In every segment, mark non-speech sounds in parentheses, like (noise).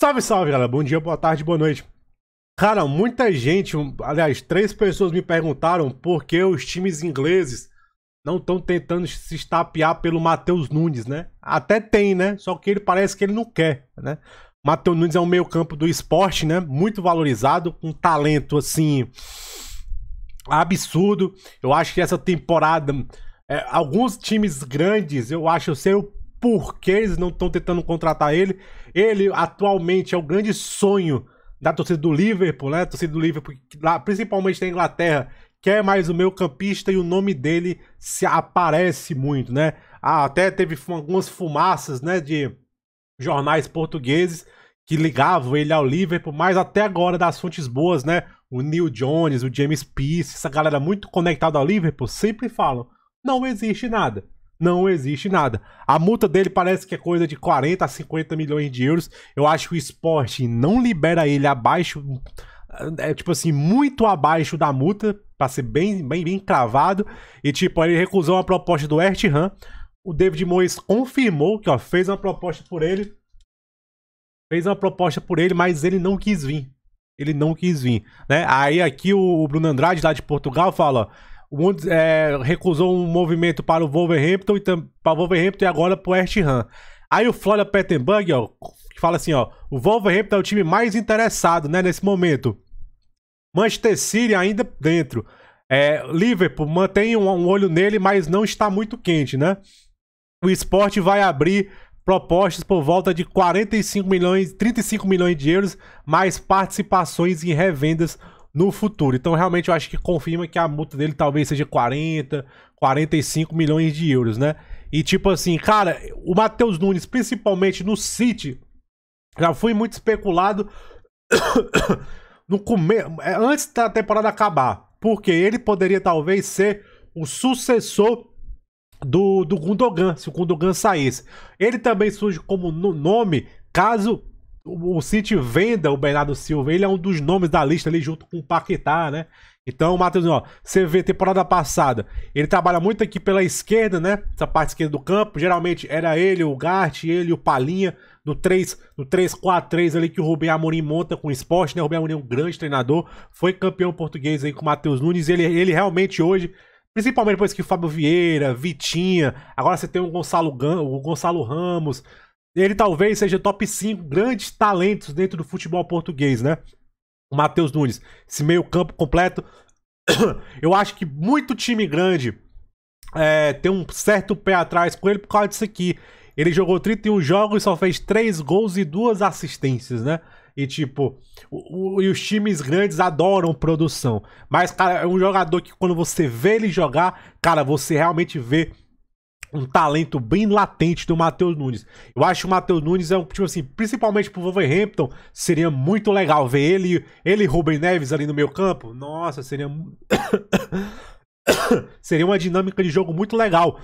Salve, salve, galera. Bom dia, boa tarde, boa noite. Cara, muita gente, aliás, três pessoas me perguntaram por que os times ingleses não estão tentando se estapear pelo Matheus Nunes, né? Até tem, né? Só que ele parece que ele não quer, né? Matheus Nunes é um meio-campo do esporte, né? Muito valorizado, com talento assim absurdo. Eu acho que essa temporada é, alguns times grandes, eu acho, eu sei o por que eles não estão tentando contratar ele. Ele atualmente é o grande sonho da torcida do Liverpool, né? A torcida do Liverpool, principalmente na Inglaterra, quer é mais o meio campista e o nome dele se aparece muito, né? Ah, até teve algumas fumaças, né, de jornais portugueses que ligavam ele ao Liverpool, mas até agora das fontes boas, né? O Neil Jones, o James Peace, essa galera muito conectada ao Liverpool sempre falam, não existe nada não existe nada. A multa dele parece que é coisa de 40 a 50 milhões de euros. Eu acho que o esporte não libera ele abaixo, é, é tipo assim, muito abaixo da multa, para ser bem, bem, bem cravado. E tipo, ele recusou uma proposta do West Ham. O David Moyes confirmou que ó, fez uma proposta por ele. Fez uma proposta por ele, mas ele não quis vir. Ele não quis vir, né? Aí aqui o Bruno Andrade lá de Portugal fala, ó, mundo é, recusou um movimento para o Wolverhampton e para o Wolverhampton e agora para o West Ham. Aí o Flora Pettenberg, ó, que fala assim, ó, o Wolverhampton é o time mais interessado, né, nesse momento. Manchester City ainda dentro. É, Liverpool mantém um, um olho nele, mas não está muito quente, né? O esporte vai abrir propostas por volta de 45 milhões, 35 milhões de euros, mais participações em revendas no futuro. Então, realmente, eu acho que confirma que a multa dele talvez seja 40, 45 milhões de euros, né? E, tipo assim, cara, o Matheus Nunes, principalmente no City, já foi muito especulado (coughs) no começo, é, antes da temporada acabar. Porque ele poderia, talvez, ser o sucessor do, do Gundogan, se o Gundogan saísse. Ele também surge como nome caso o City venda o Bernardo Silva, ele é um dos nomes da lista ali junto com o Paquetá, né? Então, Matheus, ó, você vê temporada passada, ele trabalha muito aqui pela esquerda, né? Essa parte esquerda do campo, geralmente era ele, o Gart, ele, o Palinha, no 3, no 3-4-3 ali que o Rubem Amorim monta com o esporte, né? O Rubem Amorim é um grande treinador, foi campeão português aí com o Matheus Nunes, ele, ele realmente hoje Principalmente depois que o Fábio Vieira, Vitinha, agora você tem o Gonçalo, o Gonçalo Ramos, ele talvez seja top 5 grandes talentos dentro do futebol português, né? O Matheus Nunes, esse meio-campo completo. (coughs) Eu acho que muito time grande é, tem um certo pé atrás com ele por causa disso aqui. Ele jogou 31 jogos, e só fez 3 gols e 2 assistências, né? E tipo, o, o, e os times grandes adoram produção. Mas, cara, é um jogador que quando você vê ele jogar, cara, você realmente vê um talento bem latente do Matheus Nunes. Eu acho que o Matheus Nunes é um, tipo assim, principalmente pro Wolverhampton, seria muito legal ver ele, ele e Rubem Neves ali no meio campo. Nossa, seria (coughs) seria uma dinâmica de jogo muito legal.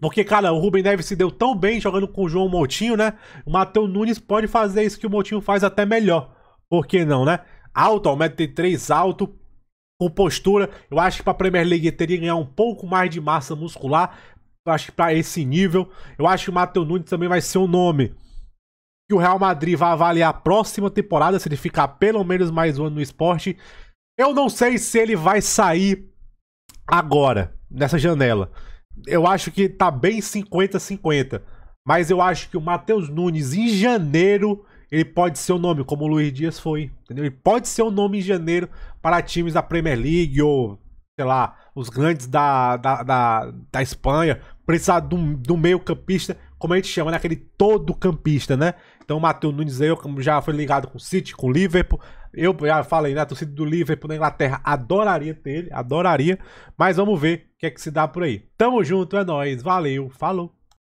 Porque, cara, o Rubem Neves se deu tão bem jogando com o João Moutinho, né? O Matheus Nunes pode fazer isso que o Moutinho faz até melhor. Por que não, né? Alto, 13 m alto, com postura. Eu acho que para Premier League teria que ganhar um pouco mais de massa muscular acho que para esse nível. Eu acho que o Matheus Nunes também vai ser um nome que o Real Madrid vai avaliar a próxima temporada, se ele ficar pelo menos mais um ano no esporte. Eu não sei se ele vai sair agora, nessa janela. Eu acho que tá bem 50-50. Mas eu acho que o Matheus Nunes, em janeiro, ele pode ser o um nome, como o Luiz Dias foi. Entendeu? Ele pode ser o um nome em janeiro para times da Premier League ou sei lá, os grandes da, da, da, da Espanha, precisar do, do meio campista, como a gente chama, né? Aquele todo campista, né? Então o Matheus Nunes eu já foi ligado com o City, com o Liverpool. Eu já falei, né? A torcida do Liverpool na Inglaterra adoraria ter ele, adoraria. Mas vamos ver o que é que se dá por aí. Tamo junto, é nóis. Valeu, falou.